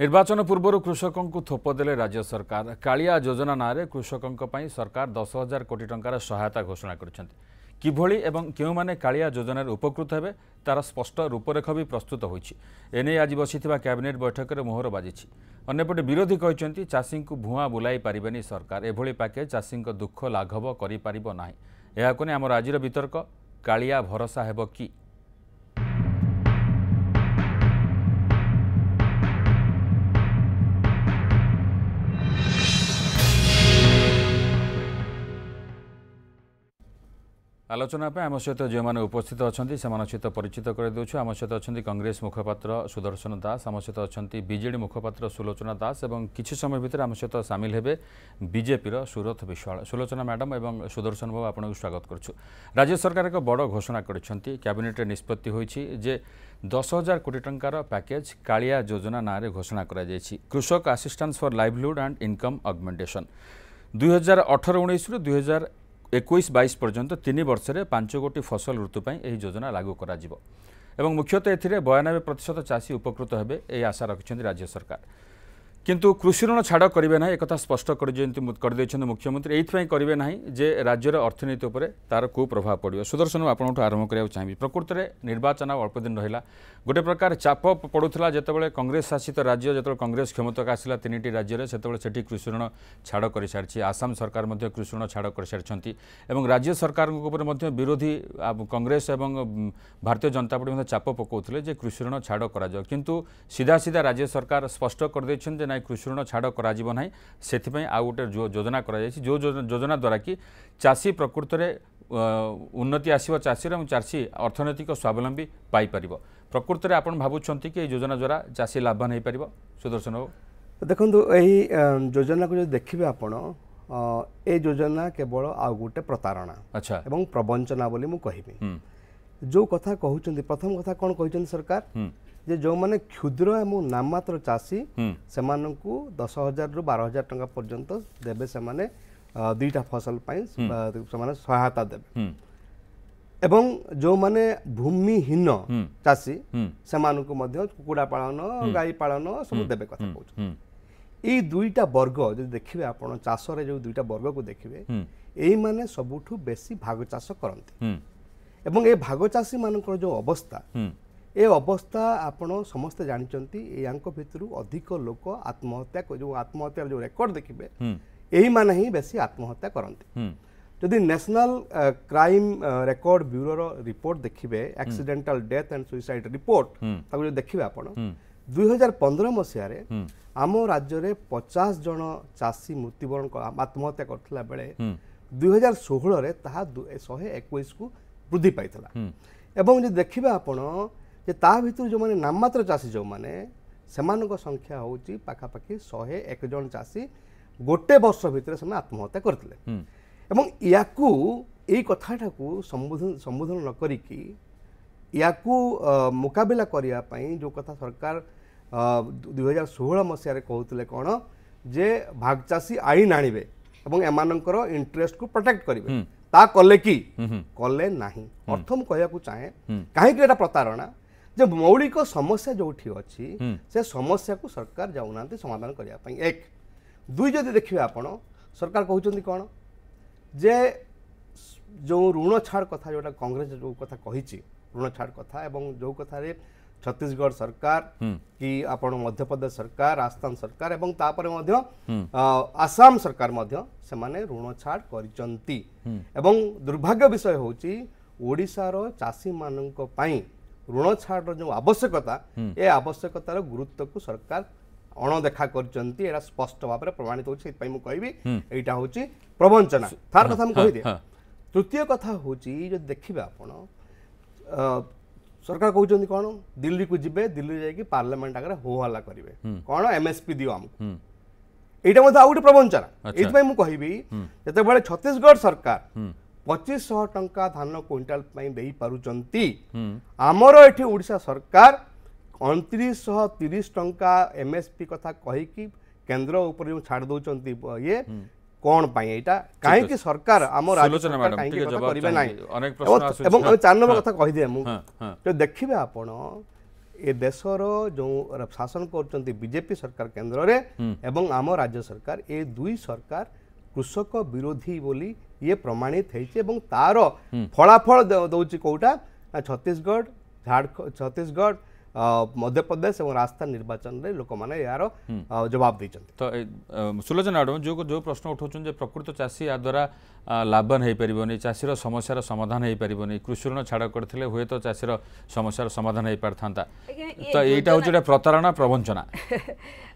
ନିର୍ବାଚନ ପୂର୍ବରୁ କୃଷକଙ୍କୁ ଥୋପ ଦେଲେ ରାଜ୍ୟ ସରକାର କାଳିଆ ଯୋଜନା ନାଁରେ କୃଷକଙ୍କ ପାଇଁ ସରକାର ଦଶ ହଜାର କୋଟି ଟଙ୍କାର ସହାୟତା ଘୋଷଣା କରିଛନ୍ତି କିଭଳି ଏବଂ କେଉଁମାନେ କାଳିଆ ଯୋଜନାରେ ଉପକୃତ ହେବେ ତାର ସ୍ପଷ୍ଟ ରୂପରେଖ ବି ପ୍ରସ୍ତୁତ ହୋଇଛି ଏନେଇ ଆଜି ବସିଥିବା କ୍ୟାବିନେଟ୍ ବୈଠକରେ ମୋହର ବାଜିଛି ଅନ୍ୟପଟେ ବିରୋଧୀ କହିଛନ୍ତି ଚାଷୀଙ୍କୁ ଭୁଆଁ ବୁଲାଇ ପାରିବେନି ସରକାର ଏଭଳି ପ୍ୟାକେଜ୍ ଚାଷୀଙ୍କ ଦୁଃଖ ଲାଘବ କରିପାରିବ ନାହିଁ ଏହାକୁ ନେଇ ଆମର ଆଜିର ବିତର୍କ କାଳିଆ ଭରସା ହେବ କି আলোচনা পাই আমার সহ যে উপস্থিত অনেক সে পরিচিত করে দেছু আমার সহ অনেক কংগ্রেস মুখপাত্র সুদর্শন দাস আমার সহ অনেক বিজেডি মুখপাত্র সুলোচনা দাস এবং কিছু সময় ভিতরে আমার সহ সামিল হবে বিজেপির সুরথ বিশ্বাল সুলোচনা ম্যাডাম এবং সুদর্শন বাবু আপনার স্বাগত করছু রাজ্য সরকার এক বড় ঘোষণা করেছেন ক্যাবিনেটে নিষ্পত্তি হয়েছে যে দশ হাজার কোটি টাকার প্যাকেজ কালিয়া যোজনা না ঘোষণা করা যাই কৃষক assistance for livelihood and income augmentation দুই হাজার অঠর রু দুই হাজার একুশ বাইশ পর্যন্ত তিন বর্ষে পাঁচ গোটি ফসল ঋতুপ্রাই এই যোজনা লাগু করা এবং মুখ্যত এতে বয়ানবে প্রত চাষী উপকৃত হবে এই আশা রাখছেন রাজ্য সরকার কিন্তু কৃষি ঋণ ছাড় করবে না একথা স্পষ্ট করেদেছেন মুখ্যমন্ত্রী এইপাই করবে না যে রাজ্যের অর্থনীতি উপরে তার কুপ্রভাব পড়ব সুদর্শন আপনার আরম্ভ করা চাহিবি প্রকৃতরে নির্বাচন অল্পদিন রহলা গোটে প্রকার চাপ পড়ুলা যেত কংগ্রেস শাসিত রাজ্য যেত কংগ্রেস ক্ষমতা আসলা তিনটি রাজ্যের সেতবে সেটি কৃষি ঋণ ছাড় করে সারি আসাম সরকার কৃষি ঋণ ছাড় করে সারি এবং রাজ্য সরকার উপরে বিরোধী কংগ্রেস এবং ভারতীয় জনতা পার্টি চাপ পকাউলে যে কৃষি ঋণ ছাড় করা কিন্তু সিধা সিধা রাজ্য সরকার স্পষ্ট করে দিয়েছেন যে না কৃষি ঋণ ছাড় করা না সেপাই আউ গোটে যোজনা করা যাই যোজনা দ্বারা কি চাষী প্রকৃতরে ଉନ୍ନତି ଆସିବ ଚାଷୀର ଏବଂ ଚାଷୀ ଅର୍ଥନୈତିକ ସ୍ୱାବଲମ୍ବୀ ପାଇପାରିବ ପ୍ରକୃତରେ ଆପଣ ଭାବୁଛନ୍ତି କି ଏହି ଯୋଜନା ଦ୍ୱାରା ଚାଷୀ ଲାଭବାନ ହୋଇପାରିବ ସୁଦର୍ଶନ ବାବୁ ଦେଖନ୍ତୁ ଏହି ଯୋଜନାକୁ ଯଦି ଦେଖିବେ ଆପଣ ଏ ଯୋଜନା କେବଳ ଆଉ ଗୋଟେ ପ୍ରତାରଣା ଆଚ୍ଛା ଏବଂ ପ୍ରବଞ୍ଚନା ବୋଲି ମୁଁ କହିବି ଯେଉଁ କଥା କହୁଛନ୍ତି ପ୍ରଥମ କଥା କ'ଣ କହିଛନ୍ତି ସରକାର ଯେ ଯେଉଁମାନେ କ୍ଷୁଦ୍ର ଏବଂ ନାମାତ୍ର ଚାଷୀ ସେମାନଙ୍କୁ ଦଶ ହଜାରରୁ ବାର ହଜାର ଟଙ୍କା ପର୍ଯ୍ୟନ୍ତ ଦେବେ ସେମାନେ ଦୁଇଟା ଫସଲ ପାଇଁ ସେମାନେ ସହାୟତା ଦେବେ ଏବଂ ଯେଉଁମାନେ ଭୂମିହୀନ ଚାଷୀ ସେମାନଙ୍କୁ ମଧ୍ୟ କୁକୁଡ଼ା ପାଳନ ଗାଈ ପାଳନ ସବୁ ଦେବେ କଥା କହୁଛନ୍ତି ଏଇ ଦୁଇଟା ବର୍ଗ ଯଦି ଦେଖିବେ ଆପଣ ଚାଷରେ ଯେଉଁ ଦୁଇଟା ବର୍ଗକୁ ଦେଖିବେ ଏଇମାନେ ସବୁଠୁ ବେଶୀ ଭାଗ ଚାଷ କରନ୍ତି ଏବଂ ଏ ଭାଗ ଚାଷୀମାନଙ୍କର ଯେଉଁ ଅବସ୍ଥା ଏ ଅବସ୍ଥା ଆପଣ ସମସ୍ତେ ଜାଣିଛନ୍ତି ଏହାଙ୍କ ଭିତରୁ ଅଧିକ ଲୋକ ଆତ୍ମହତ୍ୟା ଯେଉଁ ଆତ୍ମହତ୍ୟାର ଯେଉଁ ରେକର୍ଡ ଦେଖିବେ ଏଇମାନେ ହିଁ ବେଶୀ ଆତ୍ମହତ୍ୟା କରନ୍ତି ଯଦି ନ୍ୟାସନାଲ୍ କ୍ରାଇମ୍ ରେକର୍ଡ ବ୍ୟୁରୋର ରିପୋର୍ଟ ଦେଖିବେ accidental death and suicide report ତାକୁ ଯଦି ଦେଖିବେ ଆପଣ ଦୁଇହଜାର ପନ୍ଦର ମସିହାରେ ଆମ ରାଜ୍ୟରେ ପଚାଶ ଜଣ ଚାଷୀ ମୃତ୍ୟୁବରଣ ଆତ୍ମହତ୍ୟା କରିଥିଲା ବେଳେ ଦୁଇହଜାର ଷୋହଳରେ ତାହା ଶହେ ଏକୋଇଶକୁ ବୃଦ୍ଧି ପାଇଥିଲା ଏବଂ ଯଦି ଦେଖିବେ ଆପଣ ଯେ ତା ଭିତରୁ ଯେଉଁମାନେ ନାମମାତ୍ର ଚାଷୀ ଯେଉଁମାନେ ସେମାନଙ୍କ ସଂଖ୍ୟା ହେଉଛି ପାଖାପାଖି ଶହେ ଏକ ଜଣ ଚାଷୀ ଗୋଟେ ବର୍ଷ ଭିତରେ ସେମାନେ ଆତ୍ମହତ୍ୟା କରିଥିଲେ ଏବଂ ୟାକୁ ଏଇ କଥାଟାକୁ ସମ୍ବୋଧନ ସମ୍ବୋଧନ ନ କରିକି ୟାକୁ ମୁକାବିଲା କରିବା ପାଇଁ ଯେଉଁ କଥା ସରକାର ଦୁଇହଜାର ଷୋହଳ ମସିହାରେ କହୁଥିଲେ କ'ଣ ଯେ ଭାଗଚାଷୀ ଆଇନ ଆଣିବେ ଏବଂ ଏମାନଙ୍କର ଇଣ୍ଟରେଷ୍ଟକୁ ପ୍ରୋଟେକ୍ଟ କରିବେ ତା କଲେ କି କଲେ ନାହିଁ ଅର୍ଥ ମୁଁ କହିବାକୁ ଚାହେଁ କାହିଁକି ଏଇଟା ପ୍ରତାରଣା ଯେ ମୌଳିକ ସମସ୍ୟା ଯେଉଁଠି ଅଛି ସେ ସମସ୍ୟାକୁ ସରକାର ଯାଉନାହାନ୍ତି ସମାଧାନ କରିବା ପାଇଁ ଏକ ଦୁଇ ଯଦି ଦେଖିବେ ଆପଣ ସରକାର କହୁଛନ୍ତି କ'ଣ ଯେ ଯେଉଁ ଋଣ ଛାଡ଼ କଥା ଯେଉଁଟା କଂଗ୍ରେସ ଯେଉଁ କଥା କହିଛି ଋଣ ଛାଡ଼ କଥା ଏବଂ ଯେଉଁ କଥାରେ ଛତିଶଗଡ଼ ସରକାର କି ଆପଣ ମଧ୍ୟପ୍ରଦେଶ ସରକାର ରାଜସ୍ଥାନ ସରକାର ଏବଂ ତାପରେ ମଧ୍ୟ ଆସାମ ସରକାର ମଧ୍ୟ ସେମାନେ ଋଣ ଛାଡ଼ କରିଛନ୍ତି ଏବଂ ଦୁର୍ଭାଗ୍ୟ ବିଷୟ ହେଉଛି ଓଡ଼ିଶାର ଚାଷୀମାନଙ୍କ ପାଇଁ ଋଣ ଛାଡ଼ର ଯେଉଁ ଆବଶ୍ୟକତା ଏ ଆବଶ୍ୟକତାର ଗୁରୁତ୍ୱକୁ ସରକାର अणदेखा कर स्पष्ट भाव में प्रमाणित होती मुझे यहाँ हूँ प्रवंचना थार कथा कहीदे तृतीय कथा हूँ जो देखिए आप सरकार कहते कौन दिल्ली को जी दिल्ली जाइए पार्लियामेंट आगे हो हल्ला करेंगे कौन एम एस पी दिव आमको यहाँ आउ गए प्रवंचना ये मुझे कहि जो छत्तीशगढ़ सरकार पचीसश टा धान क्विंटाल आमर एटी ओडा सरकार ଅଣତିରିଶଶହ ତିରିଶ ଟଙ୍କା ଏମ୍ଏସ୍ପି କଥା କହିକି କେନ୍ଦ୍ର ଉପରେ ଯେଉଁ ଛାଡ଼ି ଦେଉଛନ୍ତି ଇଏ କ'ଣ ପାଇଁ ଏଇଟା କାହିଁକି ସରକାର ଆମ ରାଜ୍ୟ କରିବେ ନାହିଁ ଏବଂ ଆମେ ଚାରି ନମ୍ବର କଥା କହିଦିଏ ମୁଁ ଦେଖିବେ ଆପଣ ଏ ଦେଶର ଯେଉଁ ଶାସନ କରୁଛନ୍ତି ବିଜେପି ସରକାର କେନ୍ଦ୍ରରେ ଏବଂ ଆମ ରାଜ୍ୟ ସରକାର ଏ ଦୁଇ ସରକାର କୃଷକ ବିରୋଧୀ ବୋଲି ଇଏ ପ୍ରମାଣିତ ହେଇଛି ଏବଂ ତାର ଫଳାଫଳ ଦେଉଛି କେଉଁଟା ଛତିଶଗଡ଼ ଝାଡ଼ଖଣ୍ଡ ଛତିଶଗଡ଼ ମଧ୍ୟପ୍ରଦେଶ ଏବଂ ରାଜସ୍ଥାନ ନିର୍ବାଚନରେ ଲୋକମାନେ ଏହାର ଜବାବ ଦେଇଛନ୍ତି ତ ସୁଲୋଚନା ମ୍ୟାଡ଼ାମ ଯେଉଁ ଯେଉଁ ପ୍ରଶ୍ନ ଉଠାଉଛନ୍ତି ଯେ ପ୍ରକୃତ ଚାଷୀ ଏହା ଦ୍ୱାରା ଲାଭବାନ ହୋଇପାରିବନି ଚାଷୀର ସମସ୍ୟାର ସମାଧାନ ହୋଇପାରିବନି କୃଷି ଋଣ ଛାଡ଼ କରିଥିଲେ ହୁଏତ ଚାଷୀର ସମସ୍ୟାର ସମାଧାନ ହୋଇପାରିଥାନ୍ତା ତ ଏଇଟା ହେଉଛି ଗୋଟେ ପ୍ରତାରଣା ପ୍ରବଞ୍ଚନା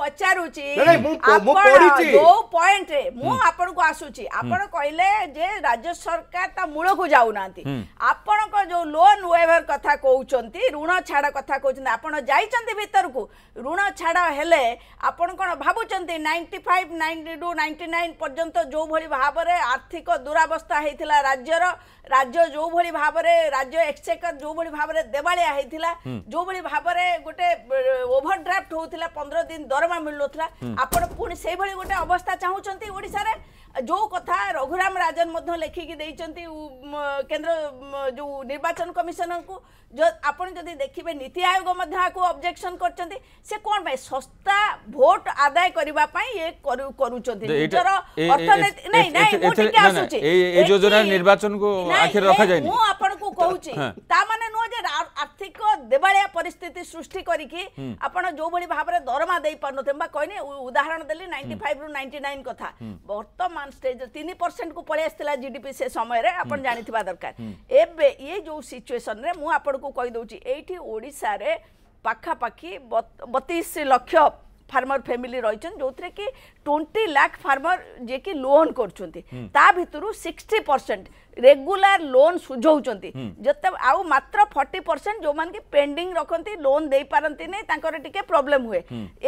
ପଚାରୁଛି ଯୋଉ ପଏଣ୍ଟରେ ମୁଁ ଆପଣଙ୍କୁ ଆସୁଛି ଆପଣ କହିଲେ ଯେ ରାଜ୍ୟ ସରକାର ତା ମୂଳକୁ ଯାଉନାହାନ୍ତି ଆପଣଙ୍କ ଯୋଉ ଲୋନ୍ ୱେଭର କଥା କହୁଛନ୍ତି ଋଣ ଛାଡ଼ କଥା କହୁଛନ୍ତି ଆପଣ ଯାଇଛନ୍ତି ଭିତରକୁ ଋଣ ଛାଡ଼ ହେଲେ ଆପଣ କ'ଣ ଭାବୁଛନ୍ତି ନାଇଣ୍ଟି ଫାଇଭ୍ ନାଇଣ୍ଟିରୁ ନାଇଣ୍ଟି ନାଇନ୍ ପର୍ଯ୍ୟନ୍ତ ଯେଉଁଭଳି ଭାବରେ ଆର୍ଥିକ ଦୁରାବସ୍ଥା ହେଇଥିଲା ରାଜ୍ୟର ରାଜ୍ୟ ଯେଉଁଭଳି ଭାବରେ ରାଜ୍ୟ ଏକ୍ସଚେକର ଯେଉଁଭଳି ଭାବରେ ଦେବାଳିଆ ହେଇଥିଲା ଯେଉଁଭଳି ଭାବରେ ଗୋଟେ ଓଭରଡ୍ରାଫ୍ଟ ହେଉଥିଲା ପନ୍ଦର ଦିନ ଦରମା ଦରମା ମିଳୁନଥିଲା ଆପଣ ପୁଣି ସେଇଭଳି ଗୋଟେ ଅବସ୍ଥା ଚାହୁଁଛନ୍ତି ଓଡ଼ିଶାରେ ଯେଉଁ କଥା ରଘୁରାମ ରାଜନ ମଧ୍ୟ ଲେଖିକି ଦେଇଛନ୍ତି କେନ୍ଦ୍ର ଯେଉଁ ନିର୍ବାଚନ କମିଶନରଙ୍କୁ ଆପଣ ଯଦି ଦେଖିବେ ନୀତି ଆୟୋଗ ମଧ୍ୟ ଏହାକୁ ଅବଜେକ୍ସନ କରିଛନ୍ତି ସେ କ'ଣ ପାଇଁ ଶସ୍ତା ଭୋଟ ଆଦାୟ କରିବା ପାଇଁ ଏ କରୁଛନ୍ତି ନିଜର ଅର୍ଥନୀତି ନାଇଁ ନାଇଁ ମୁଁ ଟିକେ ଆସୁଛି ଏ ଯୋଜନା ନିର୍ବାଚନକୁ ଆଖିରେ ରଖାଯାଏନି ମୁଁ ଆପଣଙ୍କୁ କହୁଛି ତା ମାନେ ନୁହଁ ଯେ ଆର୍ଥିକ ଦେବାଳିଆ ପରିସ୍ଥିତି ସୃଷ୍ଟି କରିକି ଆପଣ ଯେଉଁଭଳି ଭାବରେ ଦରମା ଦେଇପାରୁନଥିବେ ବା କହିନି ଉଦାହରଣ ଦେଲି ନାଇଣ୍ଟି ଫାଇଭରୁ ନାଇଣ୍ଟି ନାଇନ୍ କଥା ବର୍ତ୍ତମାନ advanced stage 3% को पळे जीडीपी से समय रे दरकार एवं ये जो सिचुएशन रे मु आपण को कहि दोची फार्मर फैमिली रही जो थे कि ट्वेंटी लाख फार्मर जी कि लोन कर ରେଗୁଲାର ଲୋନ୍ ସୁଝଉଛନ୍ତି ଯେତେ ଆଉ ମାତ୍ର ଫର୍ଟି ପରସେଣ୍ଟ ଯେଉଁମାନେ କି ପେଣ୍ଡିଂ ରଖନ୍ତି ଲୋନ୍ ଦେଇପାରନ୍ତିନି ତାଙ୍କର ଟିକେ ପ୍ରୋବ୍ଲେମ୍ ହୁଏ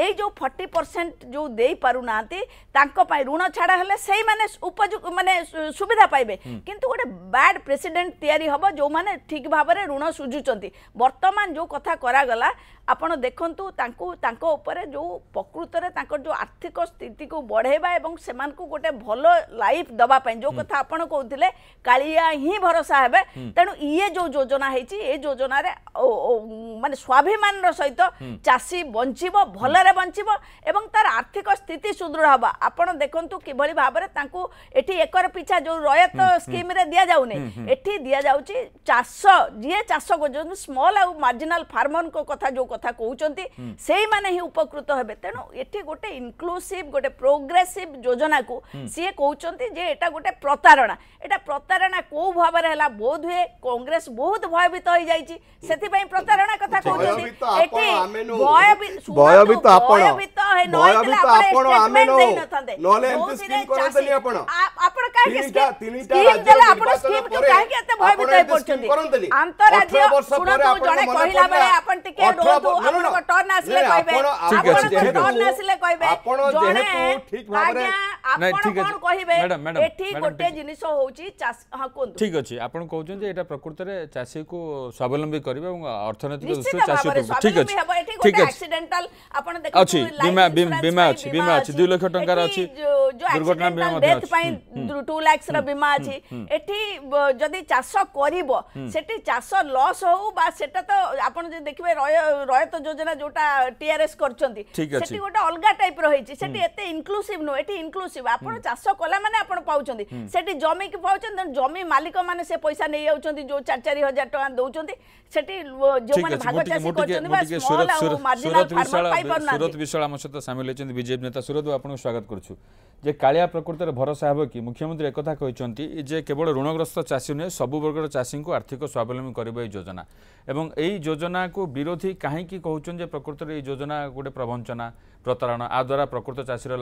ଏଇ ଯେଉଁ ଫର୍ଟି ପରସେଣ୍ଟ ଯେଉଁ ଦେଇପାରୁନାହାନ୍ତି ତାଙ୍କ ପାଇଁ ଋଣ ଛାଡ଼ ହେଲେ ସେଇମାନେ ଉପଯୁକ୍ତ ମାନେ ସୁବିଧା ପାଇବେ କିନ୍ତୁ ଗୋଟେ ବ୍ୟାଡ୍ ପ୍ରେସିଡେଣ୍ଟ ତିଆରି ହେବ ଯେଉଁମାନେ ଠିକ୍ ଭାବରେ ଋଣ ସୁଝୁଛନ୍ତି ବର୍ତ୍ତମାନ ଯେଉଁ କଥା କରାଗଲା ଆପଣ ଦେଖନ୍ତୁ ତାଙ୍କୁ ତାଙ୍କ ଉପରେ ଯେଉଁ ପ୍ରକୃତରେ ତାଙ୍କର ଯେଉଁ ଆର୍ଥିକ ସ୍ଥିତିକୁ ବଢ଼େଇବା ଏବଂ ସେମାନଙ୍କୁ ଗୋଟେ ଭଲ ଲାଇଫ୍ ଦେବା ପାଇଁ ଯେଉଁ କଥା ଆପଣ କହୁଥିଲେ କାଳିଆ ହିଁ ଭରସା ହେବେ ତେଣୁ ଇଏ ଯେଉଁ ଯୋଜନା ହେଇଛି ଏ ଯୋଜନାରେ ମାନେ ସ୍ୱାଭିମାନର ସହିତ ଚାଷୀ ବଞ୍ଚିବ ଭଲରେ ବଞ୍ଚିବ ଏବଂ ତାର ଆର୍ଥିକ ସ୍ଥିତି ସୁଦୃଢ଼ ହେବ ଆପଣ ଦେଖନ୍ତୁ କିଭଳି ଭାବରେ ତାଙ୍କୁ ଏଠି ଏକର ପିଛା ଯେଉଁ ରୟତ ସ୍କିମ୍ରେ ଦିଆଯାଉନି ଏଠି ଦିଆଯାଉଛି ଚାଷ ଯିଏ ଚାଷ କରୁଛନ୍ତି ସ୍ମଲ୍ ଆଉ ମାର୍ଜିନାଲ ଫାର୍ମରଙ୍କ କଥା ଯେଉଁ କଥା କହୁଛନ୍ତି ସେଇମାନେ ହିଁ ଉପକୃତ ହେବେ ତେଣୁ ଏଠି ଗୋଟେ ଇନକ୍ଲୁସିଭ୍ ଗୋଟେ ପ୍ରୋଗ୍ରେସିଭ୍ ଯୋଜନାକୁ ସିଏ କହୁଛନ୍ତି ଯେ ଏଟା ଗୋଟେ ପ୍ରତାରଣା ଏଟା ପ୍ରତାରଣା প্রতারণা কেউ ভাবে হল বোধ হুয়ে কংগ্রেস বহুত ভয়ভীত হয়ে যাই সেপাই প্রতারণা কথা কুমার ভয়ভীত ନହେଲେ ଆପଣ ଆମେ ନଉ ନହେଲେ ଏମିତି ସ୍କିମ୍ କରନ୍ତନି ଆପଣ ଆପଣ କାହିଁକି ସ୍କିମ୍ ଦେଲେ ଆପଣ ସ୍କିମ୍ କୁ କାହିଁକି ଏତେ ଭୟଭୀତ ହେଇ ପଡୁଛନ୍ତି ଆନ୍ତରାଜ୍ୟ ଶୁଣନ୍ତୁ ଜଣେ କହିଲା ବେଳେ ଆପଣ ଟିକେ ରୁହନ୍ତୁ ଆପଣଙ୍କ ଟର୍ନ ଆସିଲେ କହିବେ ଆପଣଙ୍କ ଟର୍ନ ଆସିଲେ କହିବେ ଜଣେ ଆଜ୍ଞା ଆପଣ କଣ କହିବେ ଏଠି ଗୋଟେ ଜିନିଷ ହଉଛି ହଁ କୁହନ୍ତୁ ଠିକ ଅଛି ଆପଣ କହୁଛନ୍ତି ଏଇଟା ପ୍ରକୃତରେ ଚାଷୀକୁ ସ୍ୱାବଲମ୍ବୀ କରିବେ ଏବଂ ଅର୍ଥନୈତିକ ଦୃଷ୍ଟିରୁ ଚାଷୀ ଠିକ ଅଛି ଠିକ ଅଛି ଆକ୍ସିଡେଣ୍ଟାଲ ଆପଣ ଦେଖନ୍ତୁ ବୀମା ବୀମା ଅଛି ବୀମା ଅଛି ଦୁଇ ଲକ୍ଷ ଟଙ୍କାର ଅଛି ଦୁର୍ଘଟଣା ବୀମା ମଧ୍ୟ ଅଛି ପାଇଁ 2 ଲାକ୍ଷର ବୀମା ଅଛି ଏଠି ଯଦି ଚାଷ କରିବ ସେଠି ଚାଷ ଲସ୍ ହଉ ବା ସେଟା ତ ଆପଣ ଯଦି ଦେଖିବେ ରୟତ ଯୋଜନା ଯୋଉଟା ଟିଆରଏସ୍ କରିଛନ୍ତି ସେଠି ଗୋଟେ ଅଲଗା ଟାଇପର ହେଇଛି ସେଠି ଏତେ ଇନକ୍ଲୁସିଭ ନୁହଁ ଏଠି ଇନକ୍ଲୁସିଭ ଆପଣ ଚାଷ କଲା ମାନେ ଆପଣ ପାଉଛନ୍ତି ସେଠି ଜମିକି ପାଉଛନ୍ତି ତେଣୁ ଜମି ମାଲିକ ମାନେ ସେ ପଇସା ନେଇଯାଉଛନ୍ତି ଯୋଉ ଚାରି ଚାରି ହଜାର ଟଙ୍କା ଦଉଛନ୍ତି ସେଠି ଯୋଉମାନେ ଭାଗ ଚାଷୀ କରୁଛନ୍ତି ବା ସ୍ମଲ୍ ଆଉ ମାର୍ଜିନାଲ ଫାର୍ମର ପାଇପାରୁନାହାନ୍ତି ସୁରତ ବିଶାଳ ଆମ ସହିତ ସହିତ ସାମିଲ ହୋଇଛନ୍ତି ବିଜେପି ନେତା ସୁରଜ ବାବୁ ଆପଣଙ୍କୁ ସ୍ୱାଗତ କରୁଛୁ ଯେ କାଳିଆ ପ୍ରକୃତରେ ଭରସା ହେବ କି ମୁଖ୍ୟମନ୍ତ୍ରୀ ଏକଥା କହିଛନ୍ତି ଯେ କେବଳ ଋଣଗ୍ରସ୍ତ ଚାଷୀ ନୁହେଁ ସବୁ ବର୍ଗର ଚାଷୀଙ୍କୁ ଆର୍ଥିକ ସ୍ୱାବଲମ୍ବୀ କରିବ ଏହି ଯୋଜନା ଏବଂ ଏହି ଯୋଜନାକୁ ବିରୋଧୀ କାହିଁକି କହୁଛନ୍ତି ଯେ ପ୍ରକୃତରେ ଏହି ଯୋଜନା ଗୋଟେ ପ୍ରବଞ୍ଚନା ପ୍ରତାରଣା ଆ ଦ୍ୱାରା ପ୍ରକୃତ ଚାଷୀର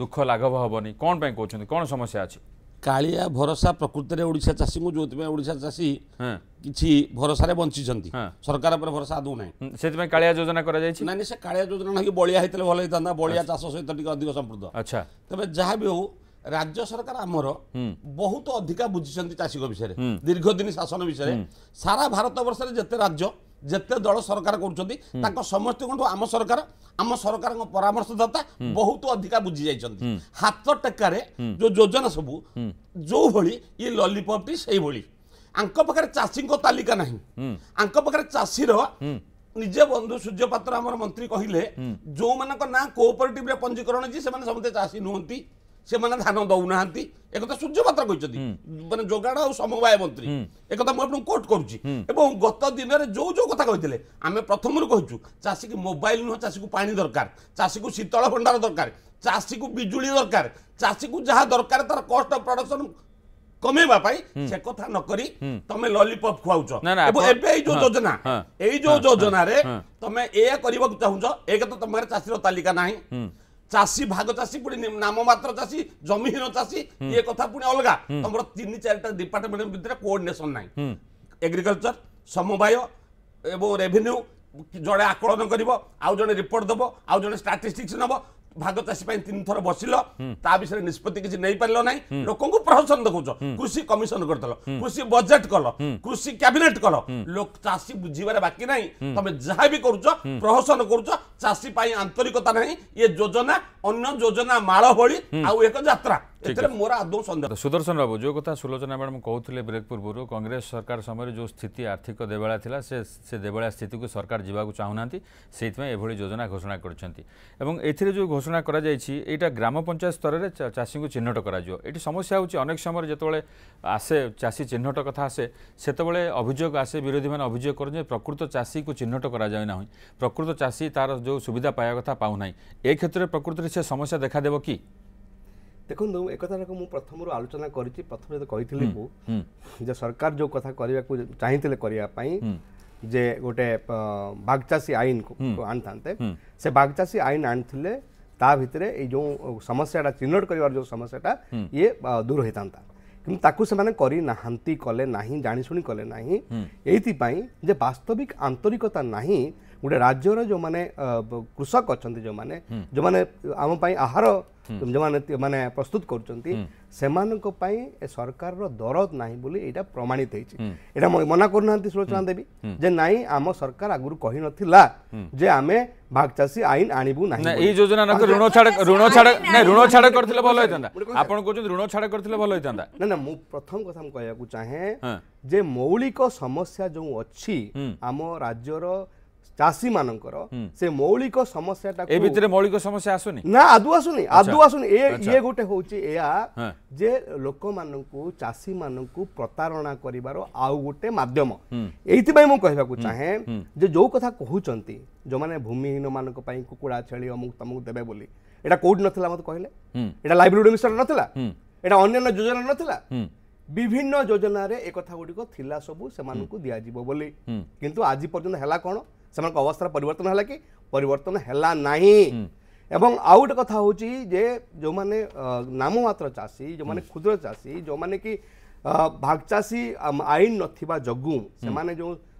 ଦୁଃଖ ଲାଘବ ହେବନି କ'ଣ ପାଇଁ କହୁଛନ୍ତି କ'ଣ ସମସ୍ୟା ଅଛି କାଳିଆ ଭରସା ପ୍ରକୃତରେ ଓଡ଼ିଶା ଚାଷୀଙ୍କୁ ଯେଉଁଥିପାଇଁ ଓଡ଼ିଶା ଚାଷୀ କିଛି ଭରସାରେ ବଞ୍ଚିଛନ୍ତି ସରକାର ଉପରେ ଭରସା ଆଦৌ ନାହିଁ ସେଥିପାଇଁ କାଳିଆ ଯୋଜନା କରାଯାଇଛି ନାଇଁ ସେ କାଳିଆ ଯୋଜନା ନାହିଁ ବଳିଆ ହେଇଥିଲେ ଭଲ ହେଇଥାନ୍ତା ବଳିଆ ଚାଷ ସହିତ ଟିକେ ଅଧିକ ସମ୍ପୃକ୍ତ ଆଚ୍ଛା ତେବେ ଯାହା ବି ହଉ ରାଜ୍ୟ ସରକାର ଆମର ବହୁତ ଅଧିକା ବୁଝିଛନ୍ତି ଚାଷୀଙ୍କ ବିଷୟରେ ଦୀର୍ଘଦିନ ଶାସନ ବିଷୟରେ ସାରା ଭାରତ ବର୍ଷରେ ଯେତେ ରାଜ୍ୟ ଯେତେ ଦଳ ସରକାର କରୁଛନ୍ତି ତାଙ୍କ ସମସ୍ତଙ୍କଠୁ ଆମ ସରକାର ଆମ ସରକାରଙ୍କ ପରାମର୍ଶଦାତା ବହୁତ ଅଧିକା ବୁଝି ଯାଇଛନ୍ତି ହାତ ଟେକାରେ ଯୋଉ ଯୋଜନା ସବୁ ଯୋଉଭଳି ଇଏ ଲଲିପପଟି ସେଇଭଳି ଆଙ୍କ ପାଖରେ ଚାଷୀଙ୍କ ତାଲିକା ନାହିଁ ଆଙ୍କ ପାଖରେ ଚାଷୀର ନିଜେ ବନ୍ଧୁ ସୂର୍ଯ୍ୟ ପାତ୍ର ଆମର ମନ୍ତ୍ରୀ କହିଲେ ଯୋଉମାନଙ୍କ ନାଁ କୋଅପରେଟିଭରେ ପଞ୍ଜୀକରଣ ହେଇଛି ସେମାନେ ସମସ୍ତେ ଚାଷୀ ନୁହନ୍ତି ସେମାନେ ଧାନ ଦଉନାହାନ୍ତି একথা সূর্যপাত্র কিন্তু মানে যোগাণ আর সমবায় মন্ত্রী একথা মু আপনার কোর্ট করছি এবং গত দিনের যে যে কথা কে আমি প্রথম কুচু চাষী কি মোবাইল নুহ চাষী পা দরকার চাষী শীতল ভণ্ডার দরকার চাষী বিজুড়ি দরকার চাষী যা দরকার তার কষ্ট প্রডকশন কমেଇବା সে কথা କଥା তুমি ললিপপ ଲଲିପପ୍ এবং এবে এই যে যোজনা এই যে যোজনার তুমি এ করব চাহ ଚାହୁଁଛ ଏକ ତ ତମର ଚାଷୀର ତାଲିକା ଚାଷୀ ଭାଗ ଚାଷୀ ପୁଣି ନାମମାତ୍ର ଚାଷୀ ଜମିହୀନ ଚାଷୀ ଇଏ କଥା ପୁଣି ଅଲଗା ତମର ତିନି ଚାରିଟା ଡିପାର୍ଟମେଣ୍ଟ ଭିତରେ କୋଅର୍ଡିନେସନ ନାହିଁ ଏଗ୍ରିକଲଚର ସମବାୟ ଏବଂ ରେଭିନ୍ୟୁ ଜଣେ ଆକଳନ କରିବ ଆଉ ଜଣେ ରିପୋର୍ଟ ଦେବ ଆଉ ଜଣେ ଷ୍ଟାଟିଷ୍ଟିକ୍ସ ନେବ ভাগ চাষী পাই তিন থর বসিল তা বিষয়ে নিষ্পতি কিছু নেই পারিল না লোককে প্রহসন দেখুছ কৃষি কমিশন করেদেল কৃষি বজেট কল কৃষি ক্যাবিনেট কল লোক চাষী বুঝিবার বাকি নাই তুমি যা বি করুছ প্রহসন করুছ চাষী পাই আন্তরিকতা নাই এ যোজনা অন্য যোজনা মাল ভি আউ যাত্রা ଏଥିରେ ମୋର ଆଦୌ ସନ୍ଦେହ ସୁଦର୍ଶନ ବାବୁ ଯେଉଁ କଥା ସୁଲୋଚନା ମ୍ୟାଡ଼ାମ୍ କହୁଥିଲେ ବ୍ରେକ୍ ପୂର୍ବରୁ କଂଗ୍ରେସ ସରକାର ସମୟରେ ଯେଉଁ ସ୍ଥିତି ଆର୍ଥିକ ଦେବାଳିଆ ଥିଲା ସେ ସେ ଦେବାଳିଆ ସ୍ଥିତିକୁ ସରକାର ଯିବାକୁ ଚାହୁଁନାହାନ୍ତି ସେଇଥିପାଇଁ ଏଭଳି ଯୋଜନା ଘୋଷଣା କରିଛନ୍ତି ଏବଂ ଏଥିରେ ଯେଉଁ ଘୋଷଣା କରାଯାଇଛି ଏଇଟା ଗ୍ରାମ ପଞ୍ଚାୟତ ସ୍ତରରେ ଚାଷୀଙ୍କୁ ଚିହ୍ନଟ କରାଯିବ ଏଠି ସମସ୍ୟା ହେଉଛି ଅନେକ ସମୟରେ ଯେତେବେଳେ ଆସେ ଚାଷୀ ଚିହ୍ନଟ କଥା ଆସେ ସେତେବେଳେ ଅଭିଯୋଗ ଆସେ ବିରୋଧୀମାନେ ଅଭିଯୋଗ କରନ୍ତି ପ୍ରକୃତ ଚାଷୀକୁ ଚିହ୍ନଟ କରାଯାଉ ନାହିଁ ପ୍ରକୃତ ଚାଷୀ ତାର ଯେଉଁ ସୁବିଧା ପାଇବା କଥା ପାଉନାହିଁ ଏ କ୍ଷେତ୍ରରେ ପ୍ରକୃତରେ ସେ ସମସ୍ୟା ଦେଖାଦେବ କି ଦେଖନ୍ତୁ ଏକଥାଟାକୁ ମୁଁ ପ୍ରଥମରୁ ଆଲୋଚନା କରିଛି ପ୍ରଥମେ ଯଦି କହିଥିଲି ମୁଁ ଯେ ସରକାର ଯେଉଁ କଥା କରିବାକୁ ଚାହିଁଥିଲେ କରିବା ପାଇଁ ଯେ ଗୋଟେ ବାଗଚାଷୀ ଆଇନକୁ ଆଣିଥାନ୍ତେ ସେ ବାଗଚାଷୀ ଆଇନ ଆଣିଥିଲେ ତା ଭିତରେ ଏଇ ଯେଉଁ ସମସ୍ୟାଟା ଚିହ୍ନଟ କରିବାର ଯେଉଁ ସମସ୍ୟାଟା ଇଏ ଦୂର ହୋଇଥାନ୍ତା କିନ୍ତୁ ତାକୁ ସେମାନେ କରିନାହାନ୍ତି କଲେ ନାହିଁ ଜାଣିଶୁଣି କଲେ ନାହିଁ ଏଇଥିପାଇଁ ଯେ ବାସ୍ତବିକ ଆନ୍ତରିକତା ନାହିଁ ଗୋଟେ ରାଜ୍ୟର ଯେଉଁମାନେ କୃଷକ ଅଛନ୍ତି ଯେଉଁମାନେ ଯେଉଁମାନେ ଆମ ପାଇଁ ଆହାର ଯେଉଁମାନେ ମାନେ ପ୍ରସ୍ତୁତ କରୁଛନ୍ତି ସେମାନଙ୍କ ପାଇଁ ଏ ସରକାରର ଦରଦ ନାହିଁ ବୋଲି ଏଇଟା ପ୍ରମାଣିତ ହେଇଛି ଏଇଟା ମନା କରୁନାହାନ୍ତି ସୁଲୋଚନା ଦେବୀ ଯେ ନାଇଁ ଆମ ସରକାର ଆଗରୁ କହିନଥିଲା ଯେ ଆମେ ଭାଗଚାଷୀ ଆଇନ ଆଣିବୁ ନାହିଁ ଏଇ ଯୋଜନା ନ ଋଣ ଛାଡ ଋଣ ଛାଡ ନାଇଁ ଋଣ ଛାଡ କରିଥିଲେ ଭଲ ହେଇଥାନ୍ତା ଆପଣ କହୁଛନ୍ତି ଋଣ ଛାଡ କରିଥିଲେ ଭଲ ହେଇଥାନ୍ତା ନା ନା ମୁଁ ପ୍ରଥମ କଥା ମୁଁ କହିବାକୁ ଚାହେଁ ଯେ ମୌଳିକ ସମସ୍ୟା ଯେଉଁ ଅଛି ଆମ ରାଜ୍ୟର ଚାଷୀମାନଙ୍କର ସେ ମୌଳିକ ସମସ୍ୟାଟା ଏ ଭିତରେ ମୌଳିକ ସମସ୍ୟା ଆସୁନି ନା ଆଦୁ ଆସୁନି ଆଦୁ ଆସୁନି ଏ ଇଏ ଗୋଟେ ହେଉଛି ଏହା ଯେ ଲୋକମାନଙ୍କୁ ଚାଷୀମାନଙ୍କୁ ପ୍ରତାରଣା କରିବାର ଆଉ ଗୋଟେ ମାଧ୍ୟମ ଏଇଥିପାଇଁ ମୁଁ କହିବାକୁ ଚାହେଁ ଯେ ଯୋଉ କଥା କହୁଛନ୍ତି ଯେଉଁମାନେ ଭୂମିହୀନମାନଙ୍କ ପାଇଁ କୁକୁଡ଼ା ଛେଳି ଅମୁକ ତମକୁ ଦେବେ ବୋଲି ଏଇଟା କୋଉଠି ନଥିଲା ମୋତେ କହିଲେ ଏଇଟା ଲାଇବ୍ରେରୀ ମିଶନ ନଥିଲା ଏଇଟା ଅନ୍ୟାନ୍ୟ ଯୋଜନା ନଥିଲା ବିଭିନ୍ନ ଯୋଜନାରେ ଏ କଥା ଗୁଡ଼ିକ ଥିଲା ସବୁ ସେମାନଙ୍କୁ ଦିଆଯିବ ବୋଲି କିନ୍ତୁ ଆଜି ପର୍ଯ୍ୟନ୍ତ ହେଲା କ'ଣ ସେମାନଙ୍କ ଅବସ୍ଥାର ପରିବର୍ତ୍ତନ ହେଲା କି ପରିବର୍ତ୍ତନ ହେଲା ନାହିଁ ଏବଂ ଆଉ ଗୋଟେ କଥା ହେଉଛି ଯେ ଯେଉଁମାନେ ନାମମାତ୍ର ଚାଷୀ ଯେଉଁମାନେ କ୍ଷୁଦ୍ର ଚାଷୀ ଯେଉଁମାନେ କି ଭାଗଚାଷୀ ଆଇନ ନଥିବା ଯୋଗୁଁ ସେମାନେ ଯେଉଁ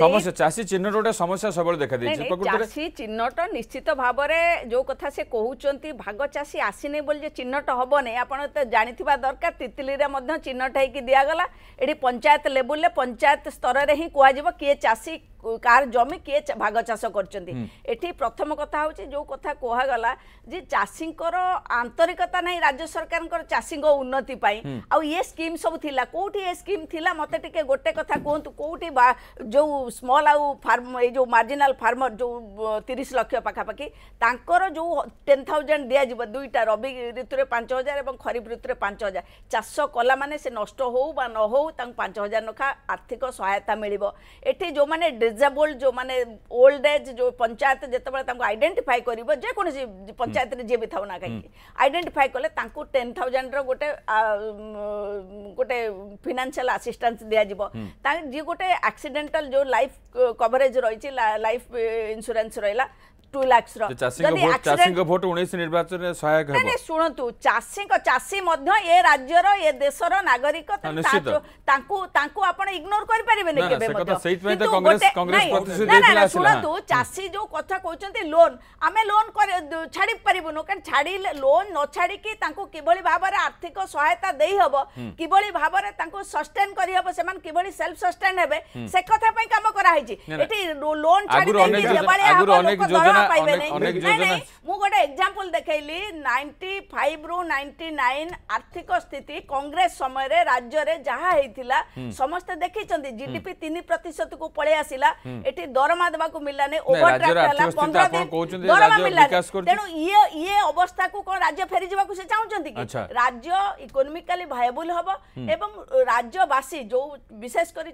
সমস্যা চাষী চিহ্নট গোটে সমস্যা সবুজ দেখা দিয়েছে চাষী চিহ্নট নিশ্চিত ভাবরে যে কথা সে কুমার ভাগ চাষী আসিনি বলে যে চিহ্নট হবনি আপনার তো জাঁথিবা দরকার তিতলিরে চিহ্নট হয়েকি দিগলা এটি পঞ্চায়েত লেভেলে পঞ্চায়েত স্তরের হি কুহযোগ কি চাষী কার জমি কি ভাগ চাষ করছেন এটি প্রথম কথা হচ্ছে যে কথা কুহগলা যে চাষীকর আন্তরিকতা নাই রাজ্য সরকারঙ্কর চাষীঙ্ উন্নতি পাই আউ ইয়ে স্কিম সব লা কোটি এ স্কিম লা মতো টিকে গোটে কথা কুহতু কোটি যে ସ୍ମଲ୍ ଆଉ ଫାର୍ମ ଏଇ ଯେଉଁ ମାର୍ଜିନାଲ ଫାର୍ମର ଯେଉଁ ତିରିଶ ଲକ୍ଷ ପାଖାପାଖି ତାଙ୍କର ଯେଉଁ ଟେନ୍ ଥାଉଜେଣ୍ଡ ଦିଆଯିବ ଦୁଇଟା ରବି ଋତୁରେ ପାଞ୍ଚ ହଜାର ଏବଂ ଖରିଫ ଋତୁରେ ପାଞ୍ଚ ହଜାର ଚାଷ କଲାମାନେ ସେ ନଷ୍ଟ ହେଉ ବା ନ ହେଉ ତାଙ୍କୁ ପାଞ୍ଚ ହଜାର ନଖା ଆର୍ଥିକ ସହାୟତା ମିଳିବ ଏଠି ଯେଉଁମାନେ ଡିଜେବଲ୍ଡ ଯେଉଁମାନେ ଓଲ୍ଡ ଏଜ୍ ଯେଉଁ ପଞ୍ଚାୟତ ଯେତେବେଳେ ତାଙ୍କୁ ଆଇଡେଣ୍ଟିଫାଏ କରିବ ଯେକୌଣସି ପଞ୍ଚାୟତରେ ଯିଏ ବି ଥାଉ ନା କାହିଁକି ଆଇଡେଣ୍ଟିଫାଏ କଲେ ତାଙ୍କୁ ଟେନ୍ ଥାଉଜେଣ୍ଡର ଗୋଟେ ଗୋଟେ ଫିନାନ୍ସିଆଲ ଆସିଷ୍ଟାନ୍ସ ଦିଆଯିବ ତାଙ୍କ ଯିଏ ଗୋଟେ ଆକ୍ସିଡେଣ୍ଟାଲ ଯେଉଁ लाइफ कवरेज रही लाइफ इन्सुरान्स रहा ଟୁ ଲାକ୍ସର ଚାଷୀଙ୍କ ଭୋଟ ଉଣେଇଶ ନିର୍ବାଚନରେ ସହାୟକ ହେବ ଶୁଣନ୍ତୁ ଚାଷୀଙ୍କ ଚାଷୀ ମଧ୍ୟ ଏ ରାଜ୍ୟର ଏ ଦେଶର ନାଗରିକ ତାଙ୍କୁ ତାଙ୍କୁ ଆପଣ ଇଗ୍ନୋର କରିପାରିବେନି କେବେ ଶୁଣନ୍ତୁ ଚାଷୀ ଯୋଉ କଥା କହୁଛନ୍ତି ଲୋନ ଆମେ ଲୋନ ଛାଡି ପାରିବୁନୁ କାରଣ ଛାଡ଼ିଲେ ଲୋନ ନ ଛାଡିକି ତାଙ୍କୁ କିଭଳି ଭାବରେ ଆର୍ଥିକ ସହାୟତା ଦେଇହବ କିଭଳି ଭାବରେ ତାଙ୍କୁ ସଷ୍ଟେନ୍ କରିହବ ସେମାନେ କିଭଳି ସେଲ୍ଫ ସଷ୍ଟେନ୍ ହେବେ ସେ କଥା ପାଇଁ କାମ କରାହେଇଛି ଏଠି ଲୋନ ଛାଡି ଦେଇକି ଯେଭଳି ପାଇବେ ନାହିଁ ନାଇଁ ନାଇଁ ମୁଁ ଗୋଟେ ଏକ୍ଜାମ୍ପଲ ଦେଖେଇଲି ନାଇଣ୍ଟି ଫାଇଭରୁ ନାଇଣ୍ଟି ନାଇନ୍ ଆର୍ଥିକ ସ୍ଥିତି କଂଗ୍ରେସ ସମୟରେ ରାଜ୍ୟରେ ଯାହା ହେଇଥିଲା ସମସ୍ତେ ଦେଖିଛନ୍ତି ଜିଡିପି ତିନି ପ୍ରତିଶତକୁ ପଳେଇ ଆସିଲା ଏଠି ଦରମା ଦେବାକୁ ମିଳିଲାନି ଓଭରଡ୍ରାଫ୍ଟ ହେଲା ପନ୍ଦର ଦିନ ଦରମା ମିଳିଲାନି ତେଣୁ ଇଏ ଇଏ ଅବସ୍ଥାକୁ କଣ ରାଜ୍ୟ ଫେରିଯିବାକୁ ସେ ଚାହୁଁଛନ୍ତି କି ରାଜ୍ୟ ଇକୋନୋମିକାଲି ଭାଏବୁଲ ହବ ଏବଂ ରାଜ୍ୟବାସୀ ଯୋଉ ବିଶେଷ କରି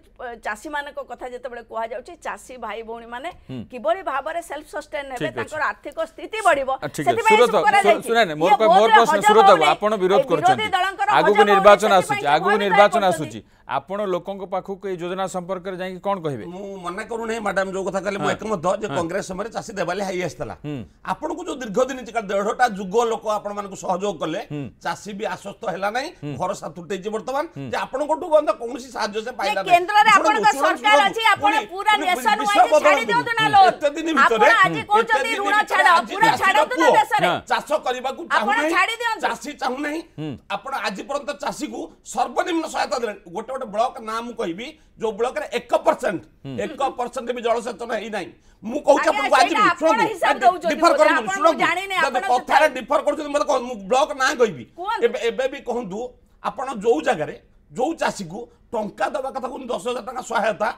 ଚାଷୀମାନଙ୍କ କଥା ଯେତେବେଳେ କୁହାଯାଉଛି ଚାଷୀ ଭାଇ ଭଉଣୀ ମାନେ କିଭଳି ଭାବରେ ସେଲ୍ଫ ସଷ୍ଟେନ୍ ହେବେ ତାଙ୍କର ଆର୍ଥିକ ସ୍ଥିତି ବଢିବ ସେଥିପାଇଁ ମୋର ପ୍ରଶ୍ନ ସୁରତ ଆପଣ ବିରୋଧ କରୁଛନ୍ତି ବିରୋଧୀ ଦଳଙ୍କ आगु निर्वाचन आसूची आगु निर्वाचन आसूची ଆପଣ ଲୋକଙ୍କ ପାଖକୁ ଏଇ ଯୋଜନା ସମ୍ପର୍କରେ ଯାଇକି କ'ଣ କହିବେ ମୁଁ ମନେ କରୁନାହିଁ ମ୍ୟାଡାମ୍ ଯୋଉ କଥା କହିଲେ ମୁଁ ଏକମତ ଯେ କଂଗ୍ରେସ ସମୟରେ ଚାଷୀ ଦେବାଲି ହାଇ ଆସିଥିଲା ଆପଣଙ୍କୁ ଯୋଉ ଦୀର୍ଘ ଦିନ ଦେଢ଼ଟା ଯୁଗ ଲୋକ ଆପଣମାନଙ୍କୁ ସହଯୋଗ କଲେ ଚାଷୀ ବି ଆଶ୍ୱସ୍ତ ହେଲା ନାହିଁ ଭରସା ତୁଟେଇଛି ବର୍ତ୍ତମାନ ଯେ ଆପଣଙ୍କଠୁ ମଧ୍ୟ କୌଣସି ସାହାଯ୍ୟ ସେ ପାଇଲା ଚାଷ କରିବାକୁ ଚାହୁଁନାହିଁ ଚାଷୀ ଚାହୁଁନାହିଁ ଆପଣ ଆଜି ଆଜି ପର୍ଯ୍ୟନ୍ତ ଚାଷୀକୁ ସର୍ବନିମ୍ନ ସହାୟତା ଦେଲେଣି ଗୋଟେ ଗୋଟେ ବ୍ଲକ ନା ମୁଁ କହିବି ଯୋଉ ବ୍ଲକରେ ଏକ ପରସେଣ୍ଟ ଏକ ପରସେଣ୍ଟ ବି ଜଳସେଚନ ହେଇନାହିଁ ମୁଁ କହୁଛି ଆପଣଙ୍କୁ ଆଜି ଡିଫର କରନ୍ତୁ କଥାରେ ଡିଫର କରୁଛନ୍ତି ମୋତେ ମୁଁ ବ୍ଲକ ନାଁ କହିବି ଏବେ ଏବେ ବି କୁହନ୍ତୁ ଆପଣ ଯୋଉ ଜାଗାରେ ଯୋଉ ଚାଷୀକୁ ଟଙ୍କା ଦେବା କଥା କୁହନ୍ତୁ ଦଶ ହଜାର ଟଙ୍କା ସହାୟତା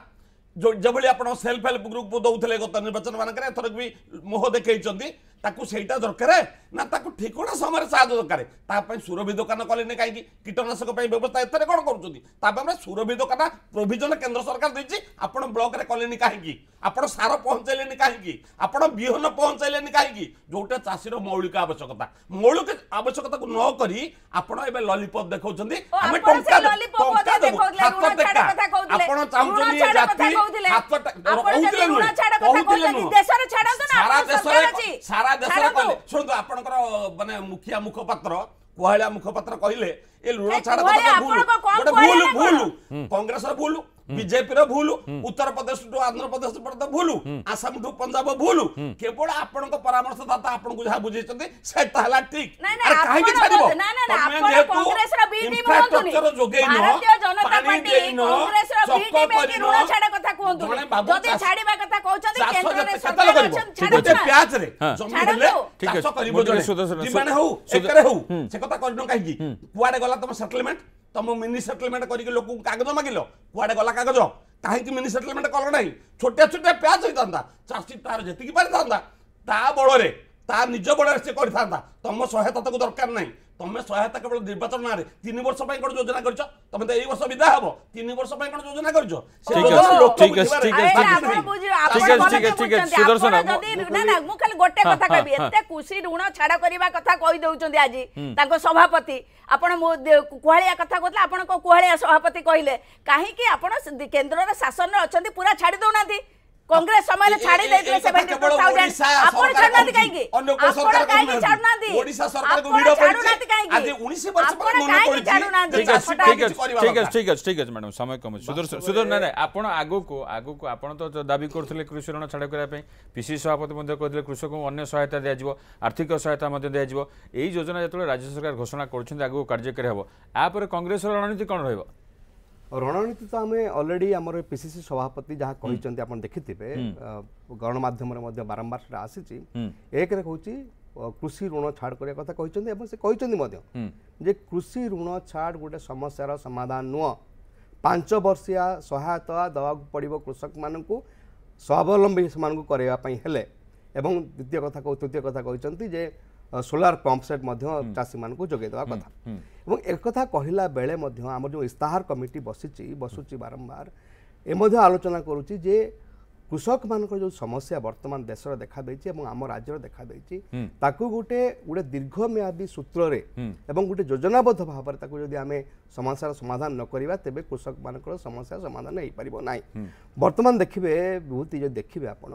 যেভাবে ଆପଣ ସେଲ୍ଫ ହେଲ୍ପ গ্রুপ ଦଉଥିଲେ ଗତ ନିର୍ବାଚନ ମାନଙ୍କରେ এথরক ବି ମୋହ ଦେଖେଇଛନ୍ତି ତାକୁ ସେଇଟା ଦରକାର ନା ତାକୁ ଠିକଣା ସମୟରେ ସାହାଯ୍ୟ ଦରକାର ତା ପାଇଁ ସୁରଭି ଦୋକାନ କଲେନି କାହିଁକି କୀଟନାଶକ ପାଇଁ ବ୍ୟବସ୍ଥା ଏଥିରେ କ'ଣ କରୁଛନ୍ତି ତା ପାଇଁ ସୁରଭି ଦୋକାନ ପ୍ରୋଭିଜନ କେନ୍ଦ୍ର ସରକାର ଦେଇଛି ଆପଣ ବ୍ଲକରେ କଲେନି କାହିଁକି ଆପଣ ସାର ପହଞ୍ଚାଇଲେନି କାହିଁକି ଆପଣ ବିହନ ପହଞ୍ଚାଇଲେନି କାହିଁକି ଯେଉଁଟା ଚାଷୀର ମୌଳିକ ଆବଶ୍ୟକତା ମୌଳିକ ଆବଶ୍ୟକତାକୁ ନ କରି ଆପଣ ଏବେ ଲଲିପପ୍ ଦେଖାଉଛନ୍ତି ଆମେ ଟଙ୍କା ଟଙ୍କା ଦେବୁ ହାତ ଟେକା ଆପଣ ଚାହୁଁଛନ୍ତି ଜାତି କହୁଥିଲେ ନୁହେଁ କହୁଥିଲେ ସାରା ଦେଶରେ ସାରା ଦେଶରେ ଶୁଣନ୍ତୁ ଆପଣଙ୍କର ମାନେ ମୁଖିଆ ମୁଖପାତ୍ର କୁହାଳିଆ ମୁଖପାତ୍ର କହିଲେ ଏ ଲୁଣ ଛାଡ଼ ଭୁଲ ଭୁଲ ଭୁଲ କଂଗ୍ରେସର ଭୁଲ ବିଜେପିର ଭୁଲ ଉତ୍ତରପ୍ରଦେଶଠୁ ଆନ୍ଧ୍ରପ୍ରଦେଶ ପର୍ଯ୍ୟନ୍ତ ଭୁଲ ଆସାମଠୁ ପଞ୍ଜାବ ଭୁଲ କେବଳ ଆପଣଙ୍କ ପରାମର୍ଶଦାତା ଆପଣଙ୍କୁ ଯାହା ବୁଝେଇଛନ୍ତି ସେଟା ହେଲା ଠିକ କାହିଁକି ଛାଡ଼ିବ ଇନଫ୍ରାଷ୍ଟ୍ରକ୍ଚର ଯୋଗେଇ ନୁହଁ ପାଣି ଦେଇ ନୁହଁ ଚକ କରି ନୁହଁ ଜଣେ ବାବୁ ପ୍ୟାଚରେ ଜମି ହେଲେ ଚାଷ କରିବ ଜଣେ ହଉ ଏକରେ ହଉ ସେ କଥା କରିନ କାହିଁକି କୁଆଡେ ଗଲା ତମ ସେଟଲମେଣ୍ଟ ତୁମ ମିନି ସେଟଲମେଣ୍ଟ କରିକି ଲୋକଙ୍କୁ କାଗଜ ମାଗିଲ କୁଆଡ଼େ ଗଲା କାଗଜ କାହିଁକି ମିନି ସେଟଲମେଣ୍ଟ କଲ ନାହିଁ ଛୋଟିଆ ଛୋଟିଆ ପ୍ୟାଚ୍ ହେଇଥାନ୍ତା ଚାଷୀ ତାର ଯେତିକି ପାରିଥାନ୍ତା ତା ବଳରେ ତା ନିଜ ବଡ଼ରେ ସେ କରିଥାନ୍ତା ତମ ସହାୟତା ତାକୁ ଦରକାର ନାହିଁ ତମେ ସହାୟତା କେବଳ ନିର୍ବାଚନ ନାଁରେ ତିନି ବର୍ଷ ପାଇଁ କ'ଣ ଯୋଜନା କରିଛ ତମେ ତ ଏଇ ବର୍ଷ ବିଦା ହବ ତିନି ବର୍ଷ ପାଇଁ କ'ଣ ଯୋଜନା କରିଛ ମୁଁ ଖାଲି ଗୋଟେ କଥା କହିବି ଏତେ କୃଷି ଋଣ ଛାଡ କରିବା କଥା କହିଦଉଛନ୍ତି ଆଜି ତାଙ୍କ ସଭାପତି ଆପଣ କୁହାଳିଆ କଥା କହୁଥିଲେ ଆପଣ କୋଉ କୁହାଳିଆ ସଭାପତି କହିଲେ କାହିଁକି ଆପଣ କେନ୍ଦ୍ରର ଶାସନରେ ଅଛନ୍ତି ପୁରା ଛାଡି ଦଉନାହାନ୍ତି କଂଗ୍ରେସ ସମୟରେ ଛାଡି ଦେଇଥିଲେ ସେଭେଣ୍ଟି ଟୁ ଥାଉଜେଣ୍ଡ ଆପଣ ଛାଡୁନାହାନ୍ତି କାହିଁକି ଆପଣ କାହିଁକି ଛାଡୁନାହାନ୍ତି ଆପଣ ଛାଡୁନାହାନ୍ତି କାହିଁକି ଆପଣ କାହିଁକି ଛାଡୁନାହାନ୍ତି ଠିକ ଅଛି ଠିକ ଅଛି ଠିକ ଅଛି ମ୍ୟାଡାମ ସମୟ କମ ସୁଦର୍ଶନ ସୁଦର୍ଶନ ନାଇଁ ଆପଣ ଆଗକୁ ଆଗକୁ ଆପଣ ତ ଦାବି କରୁଥିଲେ କୃଷି ଋଣ ଛାଡ କରିବା ପାଇଁ ପିସିସି ସଭାପତି ମଧ୍ୟ କହିଥିଲେ କୃଷକଙ୍କୁ ଅନ୍ୟ ସହାୟତା ଦିଆଯିବ ଆର୍ଥିକ ସହାୟତା ମଧ୍ୟ ଦିଆଯିବ ଏହି ଯୋଜନା ଯେତେବେଳେ ରାଜ୍ୟ ସରକାର ଘୋଷଣା କରୁଛନ୍ତି ଆଗକୁ କାର୍ଯ୍ୟକାରୀ ହେବ ଆ ପରେ କଂଗ୍ରେସର ରଣନୀତି କ'ଣ ରହିବ ରଣନୀତି ତ ଆମେ ଅଲରେଡ଼ି ଆମର ପିସିସି ସଭାପତି ଯାହା କହିଛନ୍ତି ଆପଣ ଦେଖିଥିବେ ଗଣମାଧ୍ୟମରେ ମଧ୍ୟ ବାରମ୍ବାର ସେଟା ଆସିଛି ଏକରେ କହୁଛି କୃଷି ଋଣ ଛାଡ଼ କରିବା କଥା କହିଛନ୍ତି ଏବଂ ସେ କହିଛନ୍ତି ମଧ୍ୟ ଯେ କୃଷି ଋଣ ଛାଡ଼ ଗୋଟେ ସମସ୍ୟାର ସମାଧାନ ନୁହଁ ପାଞ୍ଚ ବର୍ଷିଆ ସହାୟତା ଦେବାକୁ ପଡ଼ିବ କୃଷକମାନଙ୍କୁ ସ୍ୱାବଲମ୍ବୀ ସେମାନଙ୍କୁ କରାଇବା ପାଇଁ ହେଲେ ଏବଂ ଦ୍ୱିତୀୟ କଥା ତୃତୀୟ କଥା କହିଛନ୍ତି ଯେ ସୋଲାର ପମ୍ପସେଟ୍ ମଧ୍ୟ ଚାଷୀମାନଙ୍କୁ ଯୋଗାଇ ଦେବା କଥା ଏବଂ ଏକଥା କହିଲା ବେଳେ ମଧ୍ୟ ଆମର ଯେଉଁ ଇସ୍ତାହାର କମିଟି ବସିଛି ବସୁଛି ବାରମ୍ବାର ଏ ମଧ୍ୟ ଆଲୋଚନା କରୁଛି ଯେ କୃଷକମାନଙ୍କର ଯେଉଁ ସମସ୍ୟା ବର୍ତ୍ତମାନ ଦେଶର ଦେଖାଦେଇଛି ଏବଂ ଆମ ରାଜ୍ୟର ଦେଖାଦେଇଛି ତାକୁ ଗୋଟେ ଗୋଟେ ଦୀର୍ଘମିଆଦୀ ସୂତ୍ରରେ ଏବଂ ଗୋଟେ ଯୋଜନାବଦ୍ଧ ଭାବରେ ତାକୁ ଯଦି ଆମେ ସମସ୍ୟାର ସମାଧାନ ନ କରିବା ତେବେ କୃଷକମାନଙ୍କର ସମସ୍ୟା ସମାଧାନ ହେଇପାରିବ ନାହିଁ ବର୍ତ୍ତମାନ ଦେଖିବେ ବିଭୂତି ଯଦି ଦେଖିବେ ଆପଣ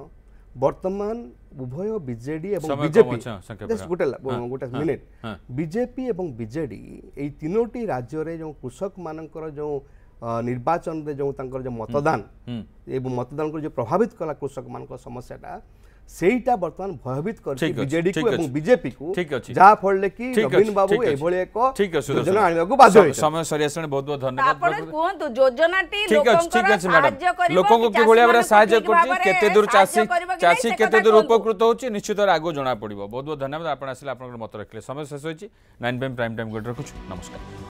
বর্তমান উভয় বিজেডি এবং বিজেপি গোটে গোটে মিনিট বিজেপি এবং বিজেডি এই তিনোটি রাজ্যরে যে কৃষক মানকর যে নির্বাচনের যে তাঁর যে মতদান এবং মতদানকে যে প্রভাবিত কলা কৃষক মান সমস্যাটা সেইটা বর্তমান ভয়ভীত করছে বিজেডি কু এবং বিজেপি কু যা ফলে কি নবীন বাবু এইভাবে এক যোজনা আনিবাকু বাধ্য হইছে সময় সরি আসলে বহুত বহুত ধন্যবাদ আপন কোন্তু যোজনাটি লোকঙ্কর সাহায্য করিব লোকঙ্কু কি ভলি ভাবে সাহায্য করছি কেতে দূর চাষী চাষী কেতে দূর উপকৃত হচ্ছে নিশ্চিত আগো জনা পড়িব বহুত বহুত ধন্যবাদ আপন আসলে আপনার মত রাখলে সময় শেষ হইছি 9 পিএম প্রাইম টাইম গুড রাখুছি নমস্কার